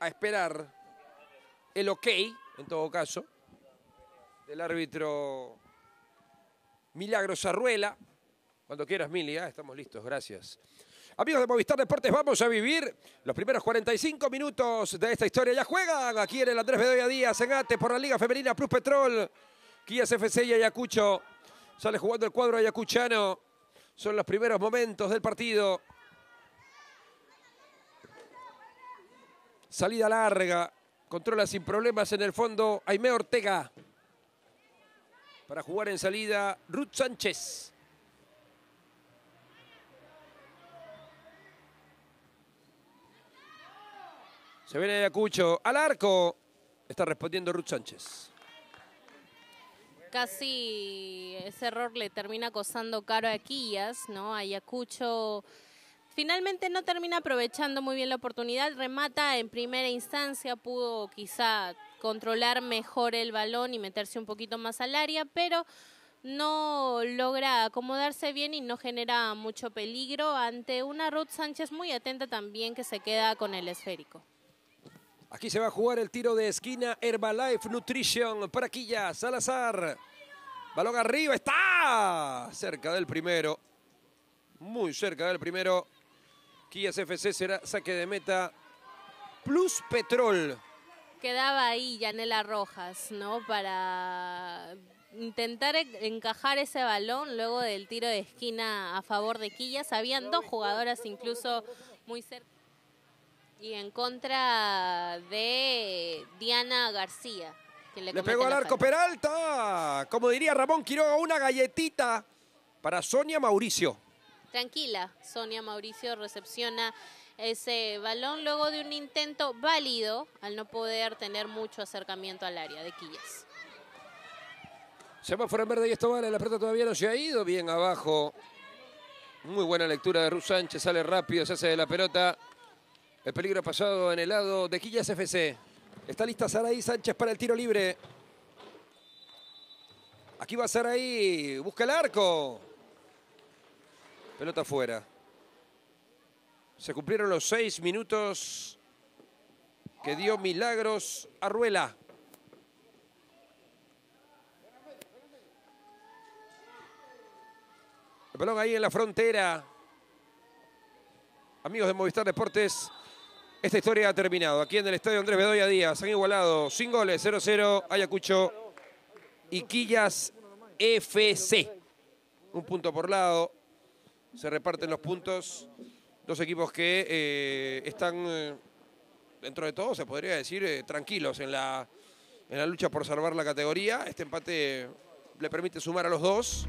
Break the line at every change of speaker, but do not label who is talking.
a esperar el ok, en todo caso, del árbitro Milagros Arruela. Cuando quieras, Milia, estamos listos, gracias. Amigos de Movistar Deportes, vamos a vivir los primeros 45 minutos de esta historia. Ya juegan aquí en el Andrés Bedoya Díaz, en Ate, por la Liga Femenina Plus Petrol. Kías FC y Ayacucho. Sale jugando el cuadro ayacuchano. Son los primeros momentos del partido. Salida larga. Controla sin problemas en el fondo Aime Ortega. Para jugar en salida Ruth Sánchez. Se viene Ayacucho al arco. Está respondiendo Ruth Sánchez.
Casi ese error le termina costando caro a Quillas, ¿no? Ayacucho Finalmente no termina aprovechando muy bien la oportunidad, remata en primera instancia, pudo quizá controlar mejor el balón y meterse un poquito más al área, pero no logra acomodarse bien y no genera mucho peligro ante una Ruth Sánchez muy atenta también que se queda con el esférico.
Aquí se va a jugar el tiro de esquina Herbalife Nutrition para Quilla Salazar. Balón arriba, está cerca del primero. Muy cerca del primero. Quillas FC será saque de meta plus Petrol.
Quedaba ahí Yanela Rojas, ¿no? Para intentar e- encajar ese balón luego del tiro de esquina a favor de Quillas. Habían dos jugadoras incluso muy cerca y en contra de Diana García. Que le, pegó al arco
Peralta, como diría Ramón Quiroga, una galletita para Sonia Mauricio
tranquila, Sonia Mauricio recepciona ese balón luego de un intento válido al no poder tener mucho acercamiento al área de Quillas.
Se va en verde y esto vale, la pelota todavía no se ha ido, bien abajo. Muy buena lectura de Ruz Sánchez, sale rápido, se hace de la pelota. El peligro pasado en el lado de Quillas FC. Está lista Saraí Sánchez para el tiro libre. Aquí va Saraí, busca el arco. Pelota afuera. Se cumplieron los seis minutos que dio Milagros Arruela. Perdón ahí en la frontera. Amigos de Movistar Deportes, esta historia ha terminado. Aquí en el estadio Andrés Bedoya Díaz han igualado sin goles, 0-0, Ayacucho y Quillas FC. Un punto por lado, se reparten los puntos. Dos equipos que eh, están, eh, dentro de todo, se podría decir, eh, tranquilos en en la lucha por salvar la categoría. Este empate le permite sumar a los dos.